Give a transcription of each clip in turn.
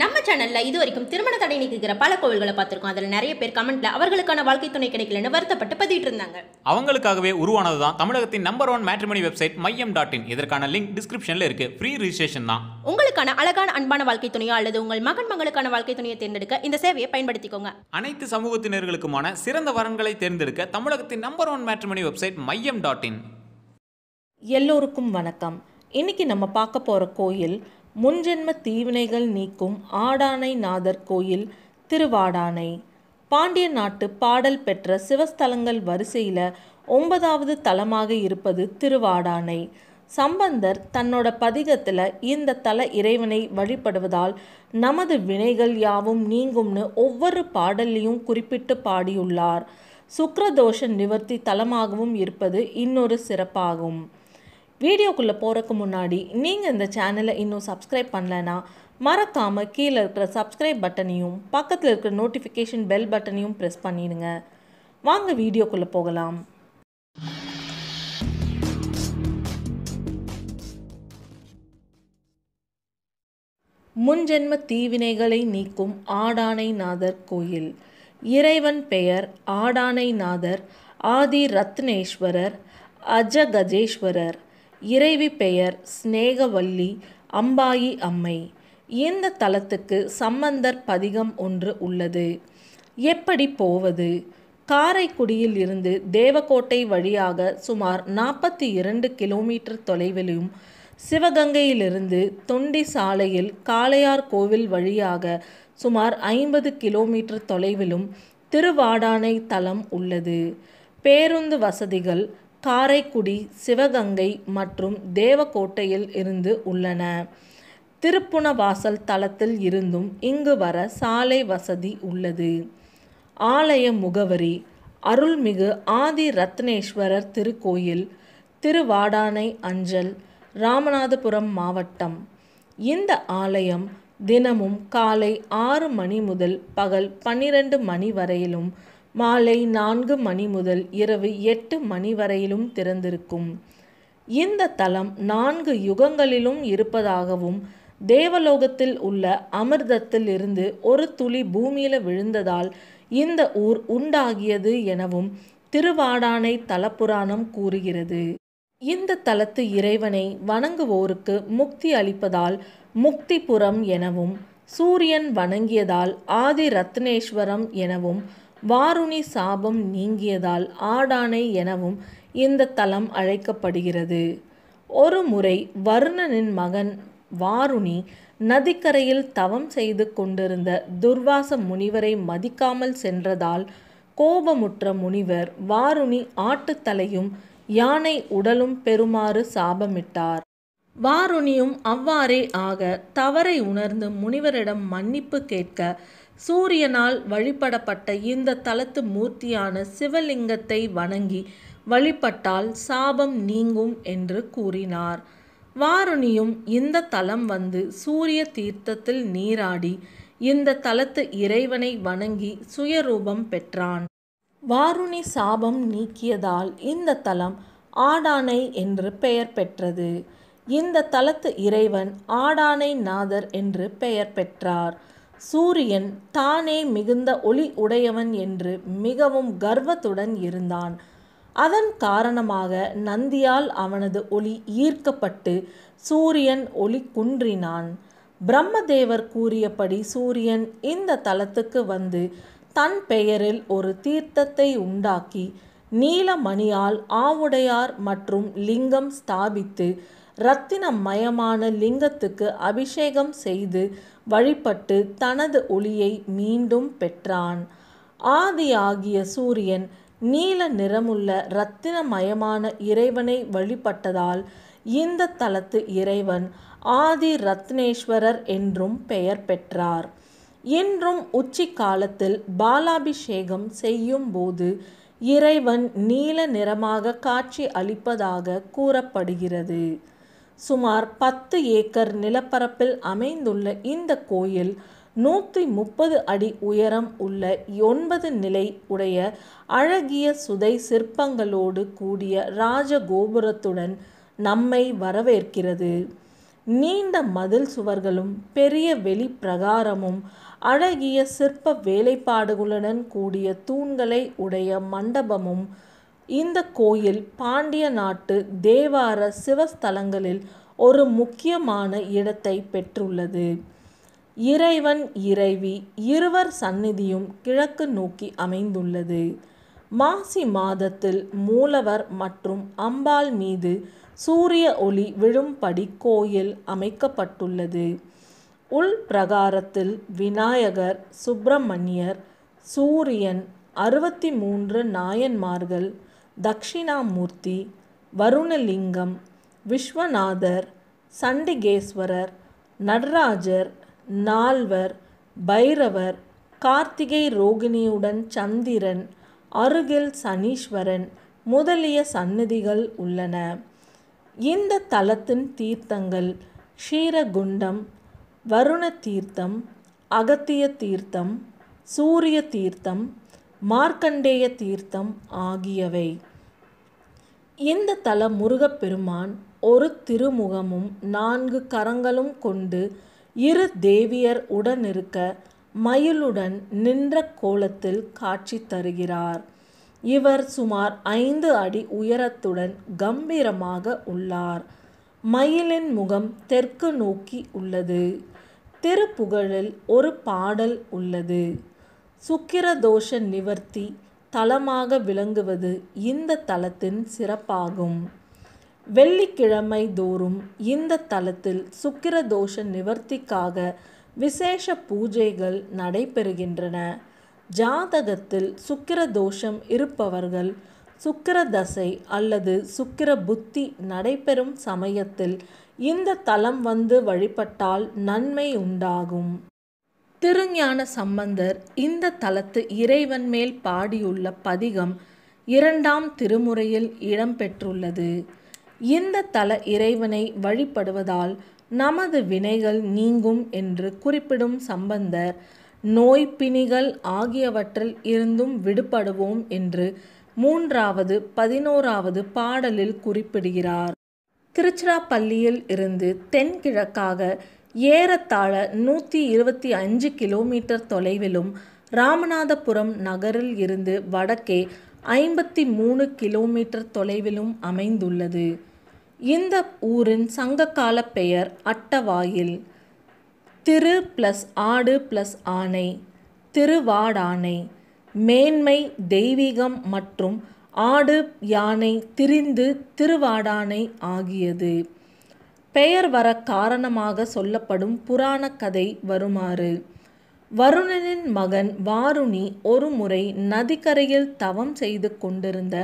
நம்ம சேனலில் இது வரைக்கும் திருமண தடை நீக்குகிற பல கோவில்களை பார்த்துருக்கோம் அதில் நிறைய பேர் கமெண்ட்ல அவர்களுக்கான வாழ்க்கை துணை கிடைக்கலன்னு வருத்தப்பட்டு பதிவிட்டு இருந்தாங்க அவங்களுக்காகவே உருவானது தான் தமிழகத்தின் number one matrimony website Maiyam dot in இதற்கான லிங்க் டிஸ்கிரிப்ஷனில் இருக்கு ஃப்ரீ ரிஜிஸ்ட்ரேஷன் தான் உங்களுக்கான அழகான அன்பான வாழ்க்கை துணையோ அல்லது உங்கள் மகன் மகளுக்கான வாழ்க்கை துணையை தேர்ந்தெடுக்க இந்த சேவையை பயன்படுத்திக்கோங்க அனைத்து சமூகத்தினர்களுக்குமான சிறந்த வரன்களை தேர்ந்தெடுக்க தமிழகத்தின் number one matrimony website Maiyam dot in எல்லோருக்கும் வணக்கம் இன்னைக்கு நம்ம பார்க்க போற கோயில் முன்ஜென்ம தீவினைகள் நீக்கும் ஆடானை நாதர் கோயில் திருவாடானை பாண்டிய நாட்டு பாடல் பெற்ற சிவஸ்தலங்கள் வரிசையில் ஒன்பதாவது தலமாக இருப்பது திருவாடானை சம்பந்தர் தன்னோட பதிகத்தில் இந்த தல இறைவனை வழிபடுவதால் நமது வினைகள் யாவும் நீங்கும்னு ஒவ்வொரு பாடல்லையும் குறிப்பிட்டு பாடியுள்ளார் சுக்கரதோஷ நிவர்த்தி தலமாகவும் இருப்பது இன்னொரு சிறப்பாகும் வீடியோக்குள்ளே போகிறதுக்கு முன்னாடி நீங்கள் இந்த சேனலை இன்னும் சப்ஸ்கிரைப் பண்ணலைன்னா மறக்காமல் கீழே இருக்கிற சப்ஸ்கிரைப் பட்டனையும் பக்கத்தில் இருக்கிற நோட்டிஃபிகேஷன் பெல் பட்டனையும் ப்ரெஸ் பண்ணிடுங்க வாங்க வீடியோக்குள்ளே போகலாம் முன்ஜென்ம தீவினைகளை நீக்கும் ஆடானைநாதர் கோயில் இறைவன் பெயர் ஆடானைநாதர் ஆதி ரத்னேஸ்வரர் அஜகஜேஸ்வரர் இறைவி பெயர் ஸ்னேகவல்லி அம்பாயி அம்மை இந்த தலத்துக்கு சம்பந்தர் பதிகம் ஒன்று உள்ளது எப்படி போவது காரைக்குடியில் இருந்து தேவக்கோட்டை வழியாக சுமார் நாற்பத்தி இரண்டு கிலோமீட்டர் தொலைவிலும் சிவகங்கையிலிருந்து தொண்டி சாலையில் காளையார் கோவில் வழியாக சுமார் ஐம்பது கிலோமீட்டர் தொலைவிலும் திருவாடானை தலம் உள்ளது பேருந்து வசதிகள் காரைக்குடி சிவகங்கை மற்றும் தேவக்கோட்டையில் இருந்து உள்ளன திருப்புணவாசல் தளத்தில் இருந்தும் இங்கு வர சாலை வசதி உள்ளது ஆலய முகவரி அருள்மிகு ஆதி ரத்னேஸ்வரர் திருக்கோயில் திருவாடானை அஞ்சல் ராமநாதபுரம் மாவட்டம் இந்த ஆலயம் தினமும் காலை ஆறு மணி முதல் பகல் பன்னிரண்டு மணி வரையிலும் மாலை நான்கு மணி முதல் இரவு எட்டு மணி வரையிலும் திறந்திருக்கும் இந்த தலம் நான்கு யுகங்களிலும் இருப்பதாகவும் தேவலோகத்தில் உள்ள அமிர்தத்தில் இருந்து ஒரு துளி பூமியில விழுந்ததால் இந்த ஊர் உண்டாகியது எனவும் திருவாடானை தலப்புராணம் கூறுகிறது இந்த தலத்து இறைவனை வணங்குவோருக்கு முக்தி அளிப்பதால் முக்திபுரம் எனவும் சூரியன் வணங்கியதால் ஆதி ரத்னேஸ்வரம் எனவும் வாருணி சாபம் நீங்கியதால் ஆடானை எனவும் இந்த தலம் அழைக்கப்படுகிறது ஒரு முறை வருணனின் மகன் வாருணி நதிக்கரையில் தவம் செய்து கொண்டிருந்த துர்வாச முனிவரை மதிக்காமல் சென்றதால் கோபமுற்ற முனிவர் வாருணி ஆட்டுத்தலையும் யானை உடலும் பெறுமாறு சாபமிட்டார் வாருணியும் அவ்வாறே ஆக தவறை உணர்ந்து முனிவரிடம் மன்னிப்பு கேட்க சூரியனால் வழிபடப்பட்ட இந்த தலத்து மூர்த்தியான சிவலிங்கத்தை வணங்கி வழிபட்டால் சாபம் நீங்கும் என்று கூறினார் வாருணியும் இந்த தலம் வந்து சூரிய தீர்த்தத்தில் நீராடி இந்த தலத்து இறைவனை வணங்கி சுயரூபம் பெற்றான் வாருணி சாபம் நீக்கியதால் இந்த தலம் ஆடானை என்று பெயர் பெற்றது இந்த தலத்து இறைவன் ஆடானை நாதர் என்று பெயர் பெற்றார் சூரியன் தானே மிகுந்த ஒளி உடையவன் என்று மிகவும் கர்வத்துடன் இருந்தான் அதன் காரணமாக நந்தியால் அவனது ஒளி ஈர்க்கப்பட்டு சூரியன் ஒளி குன்றினான் பிரம்மதேவர் கூறியபடி சூரியன் இந்த தலத்துக்கு வந்து தன் பெயரில் ஒரு தீர்த்தத்தை உண்டாக்கி நீலமணியால் ஆவுடையார் மற்றும் லிங்கம் ஸ்தாபித்து மயமான லிங்கத்துக்கு அபிஷேகம் செய்து வழிபட்டு தனது ஒளியை மீண்டும் பெற்றான் ஆதி ஆகிய சூரியன் நீல நிறமுள்ள இரத்தினமயமான இறைவனை வழிபட்டதால் இந்த தலத்து இறைவன் ஆதி ரத்னேஸ்வரர் என்றும் பெயர் பெற்றார் இன்றும் உச்சி காலத்தில் பாலாபிஷேகம் செய்யும் போது இறைவன் நீல நிறமாக காட்சி அளிப்பதாக கூறப்படுகிறது சுமார் பத்து ஏக்கர் நிலப்பரப்பில் அமைந்துள்ள இந்த கோயில் நூற்றி முப்பது அடி உயரம் உள்ள ஒன்பது நிலை உடைய அழகிய சுதை சிற்பங்களோடு கூடிய ராஜகோபுரத்துடன் நம்மை வரவேற்கிறது நீண்ட மதில் சுவர்களும் பெரிய வெளிப்பிரகாரமும் அழகிய சிற்ப வேலைப்பாடுகளுடன் கூடிய தூண்களை உடைய மண்டபமும் இந்த கோயில் பாண்டிய நாட்டு தேவார சிவஸ்தலங்களில் ஒரு முக்கியமான இடத்தை பெற்றுள்ளது இறைவன் இறைவி இருவர் சந்நிதியும் கிழக்கு நோக்கி அமைந்துள்ளது மாசி மாதத்தில் மூலவர் மற்றும் அம்பாள் மீது சூரிய ஒளி விழும்படி கோயில் அமைக்கப்பட்டுள்ளது உள் பிரகாரத்தில் விநாயகர் சுப்பிரமணியர் சூரியன் அறுபத்தி மூன்று நாயன்மார்கள் தக்ஷிணாமூர்த்தி வருணலிங்கம் விஸ்வநாதர் சண்டிகேஸ்வரர் நடராஜர் நால்வர் பைரவர் கார்த்திகை ரோகிணியுடன் சந்திரன் அருகில் சனீஸ்வரன் முதலிய சந்நிதிகள் உள்ளன இந்த தலத்தின் தீர்த்தங்கள் ஷீரகுண்டம் வருண தீர்த்தம் அகத்திய தீர்த்தம் சூரிய தீர்த்தம் மார்க்கண்டேய தீர்த்தம் ஆகியவை இந்த தல முருகப்பெருமான் ஒரு திருமுகமும் நான்கு கரங்களும் கொண்டு இரு தேவியர் உடனிருக்க மயிலுடன் நின்ற கோலத்தில் காட்சி தருகிறார் இவர் சுமார் ஐந்து அடி உயரத்துடன் கம்பீரமாக உள்ளார் மயிலின் முகம் தெற்கு நோக்கி உள்ளது திருப்புகழில் ஒரு பாடல் உள்ளது சுக்கிரதோஷ நிவர்த்தி தலமாக விளங்குவது இந்த தலத்தின் சிறப்பாகும் வெள்ளிக்கிழமை தோறும் இந்த தலத்தில் சுக்கிரதோஷ நிவர்த்திக்காக விசேஷ பூஜைகள் நடைபெறுகின்றன ஜாதகத்தில் சுக்கிர தோஷம் இருப்பவர்கள் சுக்கிர தசை அல்லது சுக்கிர புத்தி நடைபெறும் சமயத்தில் இந்த தலம் வந்து வழிபட்டால் நன்மை உண்டாகும் திருஞான சம்பந்தர் இந்த தலத்து இறைவன் மேல் பாடியுள்ள பதிகம் இரண்டாம் திருமுறையில் இடம்பெற்றுள்ளது இந்த தல இறைவனை வழிபடுவதால் நமது வினைகள் நீங்கும் என்று குறிப்பிடும் சம்பந்தர் நோய் பிணிகள் ஆகியவற்றில் இருந்தும் விடுபடுவோம் என்று மூன்றாவது பதினோராவது பாடலில் குறிப்பிடுகிறார் திருச்சிராப்பள்ளியில் இருந்து தென்கிழக்காக ஏறத்தாழ நூற்றி இருபத்தி அஞ்சு கிலோமீட்டர் தொலைவிலும் ராமநாதபுரம் நகரில் இருந்து வடக்கே ஐம்பத்தி மூணு கிலோமீட்டர் தொலைவிலும் அமைந்துள்ளது இந்த ஊரின் சங்ககால பெயர் அட்டவாயில் திரு பிளஸ் ஆடு பிளஸ் ஆணை திருவாடானை மேன்மை தெய்வீகம் மற்றும் ஆடு யானை திரிந்து திருவாடானை ஆகியது பெயர் வர காரணமாக சொல்லப்படும் புராண கதை வருமாறு வருணனின் மகன் வாருணி ஒருமுறை நதிக்கரையில் தவம் செய்து கொண்டிருந்த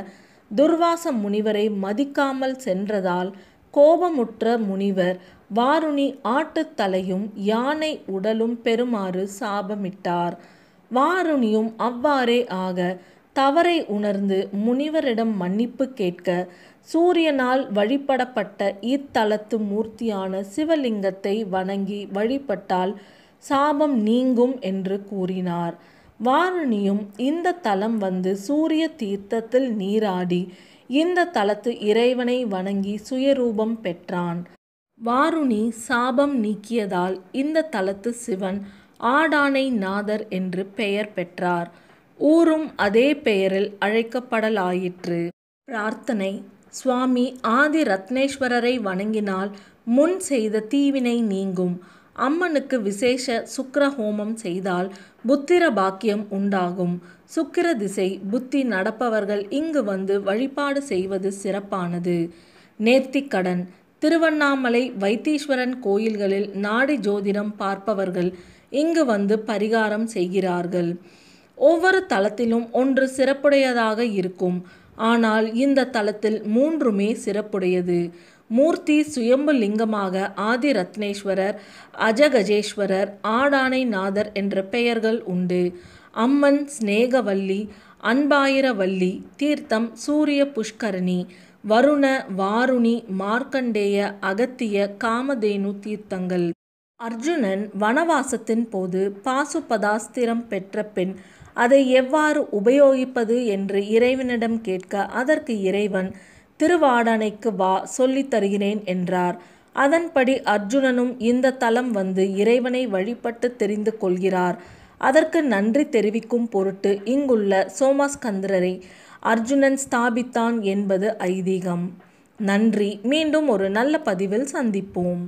துர்வாச முனிவரை மதிக்காமல் சென்றதால் கோபமுற்ற முனிவர் வாருணி ஆட்டுத்தலையும் யானை உடலும் பெறுமாறு சாபமிட்டார் வாருணியும் அவ்வாறே ஆக தவறை உணர்ந்து முனிவரிடம் மன்னிப்பு கேட்க சூரியனால் வழிபடப்பட்ட இத்தலத்து மூர்த்தியான சிவலிங்கத்தை வணங்கி வழிபட்டால் சாபம் நீங்கும் என்று கூறினார் வாருணியும் இந்த தலம் வந்து சூரிய தீர்த்தத்தில் நீராடி இந்த தலத்து இறைவனை வணங்கி சுயரூபம் பெற்றான் வாருணி சாபம் நீக்கியதால் இந்த தலத்து சிவன் ஆடானை நாதர் என்று பெயர் பெற்றார் ஊரும் அதே பெயரில் அழைக்கப்படலாயிற்று பிரார்த்தனை சுவாமி ஆதி ரத்னேஸ்வரரை வணங்கினால் முன் செய்த தீவினை நீங்கும் அம்மனுக்கு விசேஷ சுக்கர ஹோமம் செய்தால் புத்திர பாக்கியம் உண்டாகும் சுக்கிர திசை புத்தி நடப்பவர்கள் இங்கு வந்து வழிபாடு செய்வது சிறப்பானது நேர்த்திக்கடன் திருவண்ணாமலை வைத்தீஸ்வரன் கோயில்களில் நாடி ஜோதிடம் பார்ப்பவர்கள் இங்கு வந்து பரிகாரம் செய்கிறார்கள் ஒவ்வொரு தளத்திலும் ஒன்று சிறப்புடையதாக இருக்கும் ஆனால் இந்த தளத்தில் மூன்றுமே சிறப்புடையது மூர்த்தி சுயம்பு லிங்கமாக ஆதி ரத்னேஸ்வரர் அஜகஜேஸ்வரர் ஆடானை நாதர் என்ற பெயர்கள் உண்டு அம்மன் ஸ்நேகவல்லி அன்பாயிரவல்லி தீர்த்தம் சூரிய புஷ்கரணி வருண வாருணி மார்க்கண்டேய அகத்திய காமதேனு தீர்த்தங்கள் அர்ஜுனன் வனவாசத்தின் போது பாசுபதாஸ்திரம் பெற்ற பெண் அதை எவ்வாறு உபயோகிப்பது என்று இறைவனிடம் கேட்க அதற்கு இறைவன் திருவாடனைக்கு வா சொல்லித் தருகிறேன் என்றார் அதன்படி அர்ஜுனனும் இந்த தலம் வந்து இறைவனை வழிபட்டு தெரிந்து கொள்கிறார் அதற்கு நன்றி தெரிவிக்கும் பொருட்டு இங்குள்ள சோமாஸ்கந்தரரை அர்ஜுனன் ஸ்தாபித்தான் என்பது ஐதீகம் நன்றி மீண்டும் ஒரு நல்ல பதிவில் சந்திப்போம்